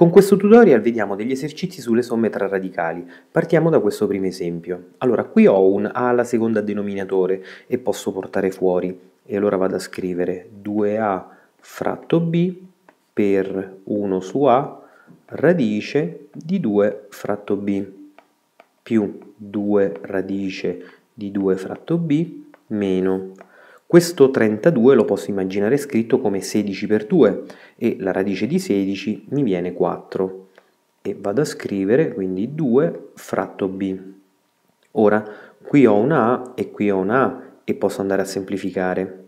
Con questo tutorial vediamo degli esercizi sulle somme tra radicali. Partiamo da questo primo esempio. Allora, qui ho un a alla seconda denominatore e posso portare fuori. E allora vado a scrivere 2a fratto b per 1 su a radice di 2 fratto b più 2 radice di 2 fratto b meno questo 32 lo posso immaginare scritto come 16 per 2 e la radice di 16 mi viene 4 e vado a scrivere quindi 2 fratto b. Ora qui ho una a e qui ho una a e posso andare a semplificare.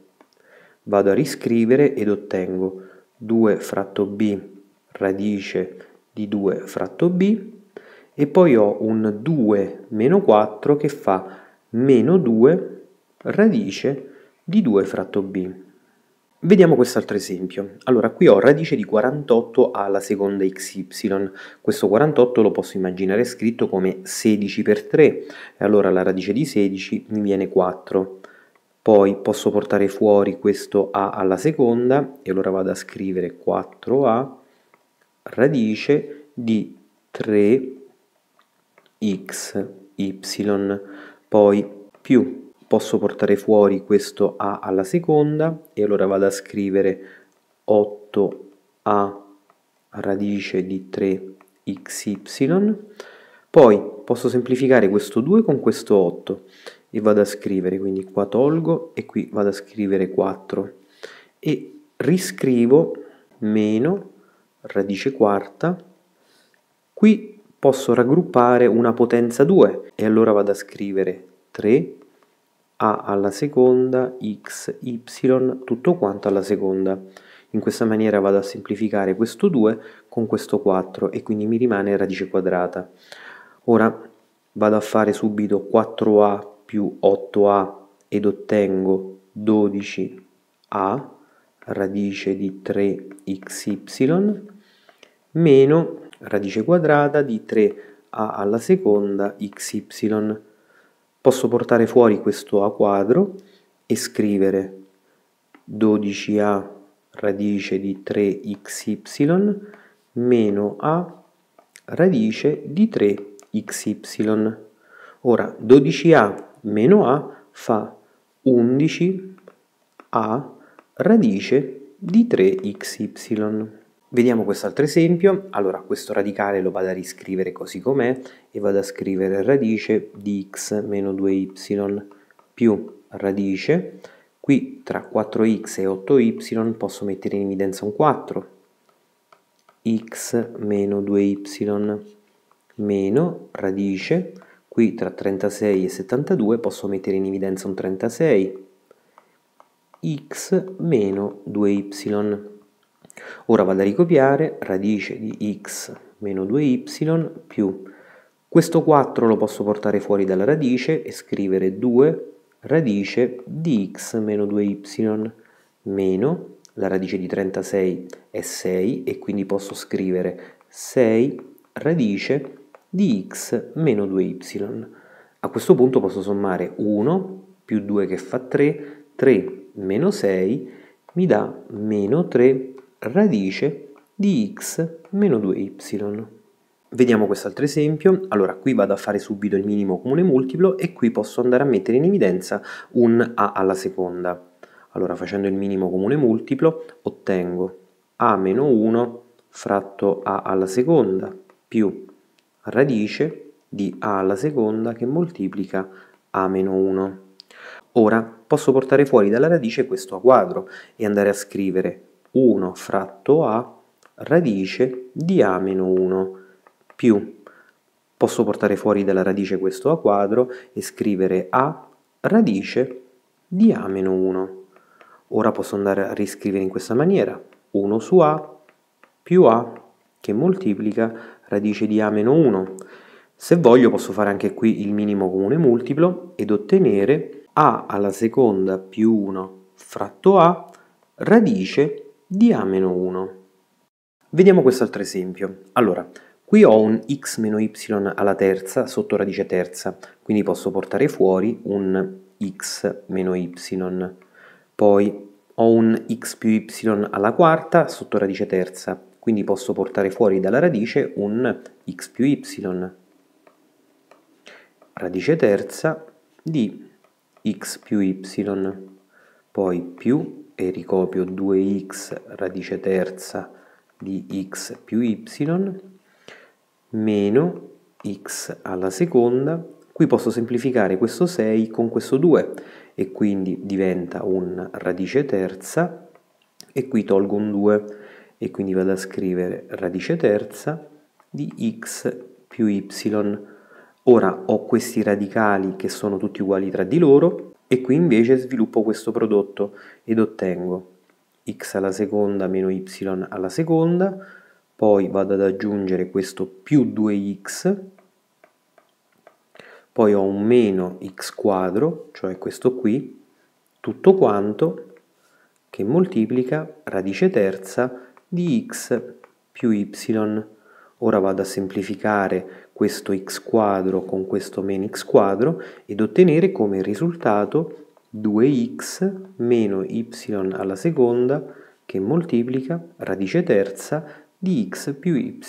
Vado a riscrivere ed ottengo 2 fratto b radice di 2 fratto b e poi ho un 2 meno 4 che fa meno 2 radice di 2 di 2 fratto b. Vediamo quest'altro esempio. Allora, qui ho radice di 48 alla seconda xy. Questo 48 lo posso immaginare scritto come 16 per 3. E allora la radice di 16 mi viene 4. Poi posso portare fuori questo a alla seconda e allora vado a scrivere 4a radice di 3xy. Poi più posso portare fuori questo a alla seconda e allora vado a scrivere 8a radice di 3xy poi posso semplificare questo 2 con questo 8 e vado a scrivere quindi qua tolgo e qui vado a scrivere 4 e riscrivo meno radice quarta qui posso raggruppare una potenza 2 e allora vado a scrivere 3 a alla seconda x y tutto quanto alla seconda in questa maniera vado a semplificare questo 2 con questo 4 e quindi mi rimane radice quadrata ora vado a fare subito 4a più 8a ed ottengo 12a radice di 3xy meno radice quadrata di 3a alla seconda xy posso portare fuori questo a quadro e scrivere 12a radice di 3xy meno a radice di 3xy. Ora 12a meno a fa 11a radice di 3xy. Vediamo quest'altro esempio, allora questo radicale lo vado a riscrivere così com'è e vado a scrivere radice di x meno 2y più radice, qui tra 4x e 8y posso mettere in evidenza un 4, x meno 2y meno radice, qui tra 36 e 72 posso mettere in evidenza un 36, x meno 2y Ora vado a ricopiare radice di x meno 2y più questo 4 lo posso portare fuori dalla radice e scrivere 2 radice di x meno 2y meno la radice di 36 è 6 e quindi posso scrivere 6 radice di x meno 2y. A questo punto posso sommare 1 più 2 che fa 3, 3 meno 6 mi dà meno 3 radice di x meno 2y. Vediamo quest'altro esempio, allora qui vado a fare subito il minimo comune multiplo e qui posso andare a mettere in evidenza un a alla seconda. Allora facendo il minimo comune multiplo ottengo a meno 1 fratto a alla seconda più radice di a alla seconda che moltiplica a meno 1. Ora posso portare fuori dalla radice questo a quadro e andare a scrivere 1 fratto a radice di a meno 1 più posso portare fuori dalla radice questo a quadro e scrivere a radice di a meno 1 ora posso andare a riscrivere in questa maniera 1 su a più a che moltiplica radice di a meno 1 se voglio posso fare anche qui il minimo comune multiplo ed ottenere a alla seconda più 1 fratto a radice di di A-1. Vediamo questo altro esempio. Allora, qui ho un x meno y alla terza sotto radice terza, quindi posso portare fuori un x meno y. Poi ho un x più y alla quarta sotto radice terza, quindi posso portare fuori dalla radice un x più y. Radice terza di x più y, poi più e ricopio 2x radice terza di x più y meno x alla seconda qui posso semplificare questo 6 con questo 2 e quindi diventa un radice terza e qui tolgo un 2 e quindi vado a scrivere radice terza di x più y ora ho questi radicali che sono tutti uguali tra di loro e qui invece sviluppo questo prodotto ed ottengo x alla seconda meno y alla seconda, poi vado ad aggiungere questo più 2x, poi ho un meno x quadro, cioè questo qui, tutto quanto che moltiplica radice terza di x più y Ora vado a semplificare questo x quadro con questo meno x quadro ed ottenere come risultato 2x meno y alla seconda che moltiplica radice terza di x più y.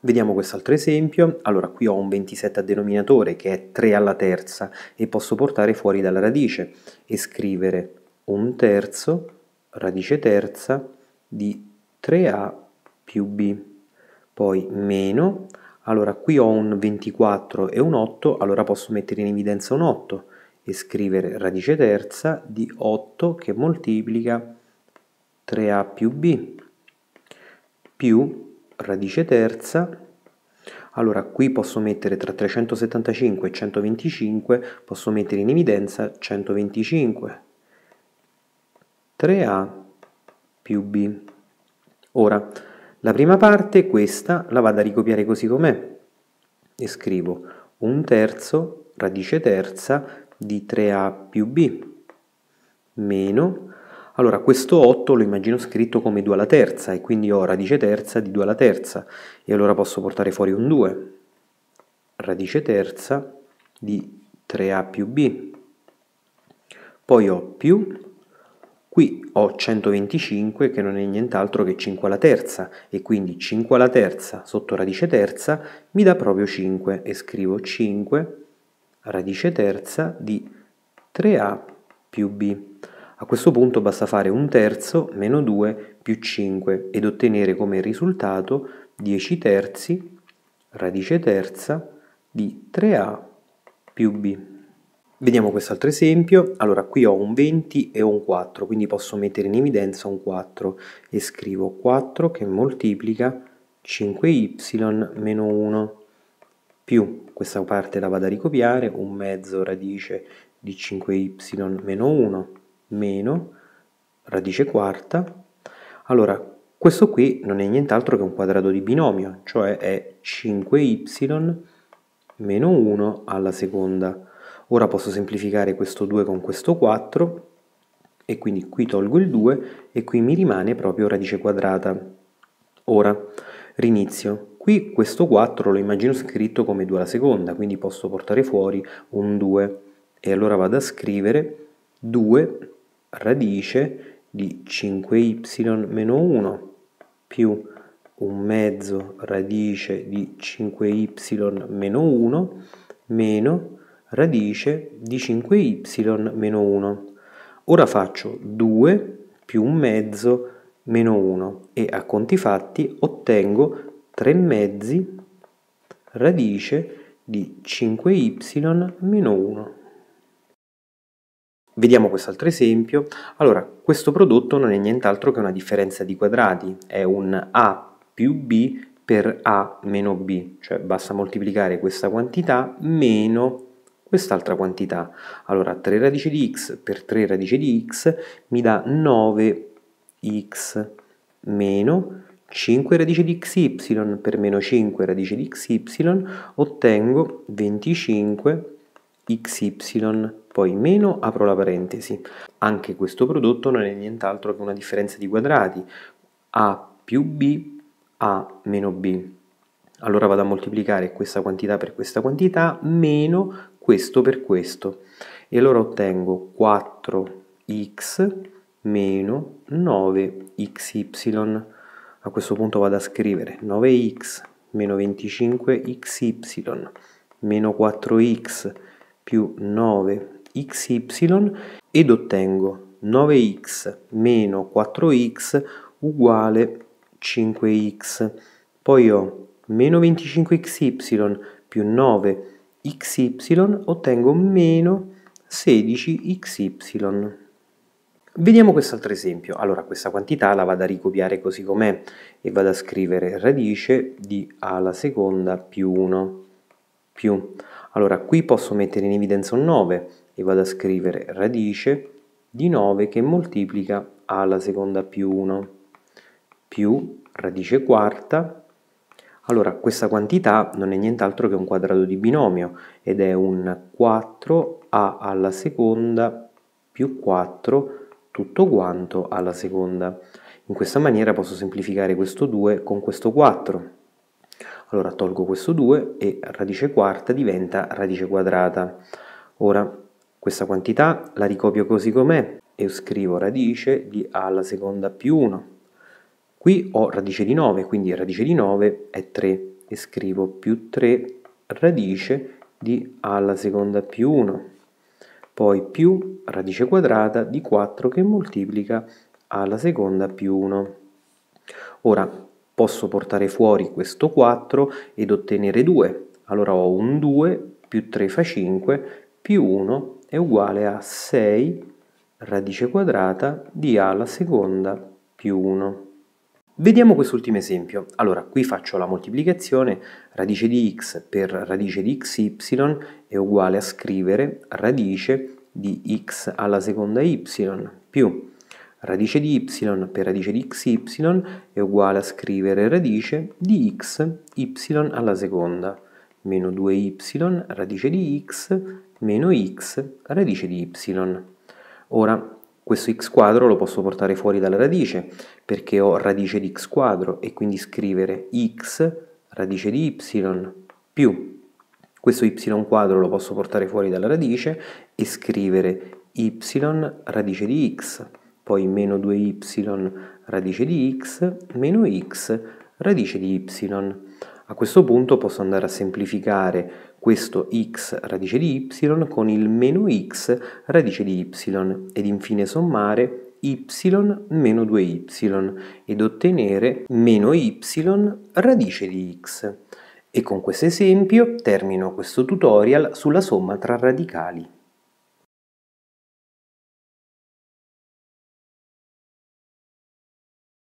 Vediamo quest'altro esempio. Allora, qui ho un 27 a denominatore che è 3 alla terza e posso portare fuori dalla radice e scrivere un terzo, radice terza, di 3a più b, poi meno, allora qui ho un 24 e un 8, allora posso mettere in evidenza un 8 e scrivere radice terza di 8 che moltiplica 3a più b più radice terza allora qui posso mettere tra 375 e 125 posso mettere in evidenza 125 3a più b ora la prima parte, questa, la vado a ricopiare così com'è e scrivo un terzo, radice terza, di 3a più b meno allora, questo 8 lo immagino scritto come 2 alla terza e quindi ho radice terza di 2 alla terza e allora posso portare fuori un 2. Radice terza di 3a più b. Poi ho più Qui ho 125 che non è nient'altro che 5 alla terza e quindi 5 alla terza sotto radice terza mi dà proprio 5 e scrivo 5 radice terza di 3a più b. A questo punto basta fare un terzo meno 2 più 5 ed ottenere come risultato 10 terzi radice terza di 3a più b. Vediamo quest'altro esempio, allora qui ho un 20 e un 4, quindi posso mettere in evidenza un 4 e scrivo 4 che moltiplica 5y meno 1 più, questa parte la vado a ricopiare, un mezzo radice di 5y meno 1 meno radice quarta, allora questo qui non è nient'altro che un quadrato di binomio, cioè è 5y meno 1 alla seconda Ora posso semplificare questo 2 con questo 4 e quindi qui tolgo il 2 e qui mi rimane proprio radice quadrata. Ora rinizio. Qui questo 4 lo immagino scritto come 2 alla seconda, quindi posso portare fuori un 2 e allora vado a scrivere 2 radice di 5y meno 1 più un mezzo radice di 5y meno 1 meno radice di 5y meno 1. Ora faccio 2 più un mezzo meno 1 e a conti fatti ottengo 3 mezzi radice di 5y meno 1. Vediamo quest'altro esempio. Allora, questo prodotto non è nient'altro che una differenza di quadrati, è un a più b per a meno b, cioè basta moltiplicare questa quantità meno quest'altra quantità. Allora 3 radice di x per 3 radice di x mi dà 9x meno 5 radice di xy per meno 5 radice di xy ottengo 25xy poi meno apro la parentesi anche questo prodotto non è nient'altro che una differenza di quadrati a più b a meno b allora vado a moltiplicare questa quantità per questa quantità meno questo per questo. E allora ottengo 4x meno 9xy. A questo punto vado a scrivere 9x meno 25xy meno 4x più 9xy ed ottengo 9x meno 4x uguale 5x. Poi ho meno 25xy più 9xy ottengo meno 16xy. Vediamo quest'altro esempio. Allora, questa quantità la vado a ricopiare così com'è e vado a scrivere radice di a alla seconda più 1 più. Allora, qui posso mettere in evidenza un 9 e vado a scrivere radice di 9 che moltiplica a alla seconda più 1 più radice quarta allora, questa quantità non è nient'altro che un quadrato di binomio ed è un 4a alla seconda più 4 tutto quanto alla seconda. In questa maniera posso semplificare questo 2 con questo 4. Allora tolgo questo 2 e radice quarta diventa radice quadrata. Ora questa quantità la ricopio così com'è e scrivo radice di a alla seconda più 1 Qui ho radice di 9, quindi radice di 9 è 3 e scrivo più 3 radice di a alla seconda più 1, poi più radice quadrata di 4 che moltiplica a alla seconda più 1. Ora posso portare fuori questo 4 ed ottenere 2, allora ho un 2 più 3 fa 5 più 1 è uguale a 6 radice quadrata di a alla seconda più 1. Vediamo quest'ultimo esempio. Allora, qui faccio la moltiplicazione, radice di x per radice di xy è uguale a scrivere radice di x alla seconda y più radice di y per radice di xy è uguale a scrivere radice di x y alla seconda meno 2y radice di x meno x radice di y. Ora, questo x quadro lo posso portare fuori dalla radice perché ho radice di x quadro e quindi scrivere x radice di y più questo y quadro lo posso portare fuori dalla radice e scrivere y radice di x poi meno 2y radice di x meno x radice di y a questo punto posso andare a semplificare questo x radice di y con il meno x radice di y ed infine sommare y meno 2y ed ottenere meno y radice di x. E con questo esempio termino questo tutorial sulla somma tra radicali.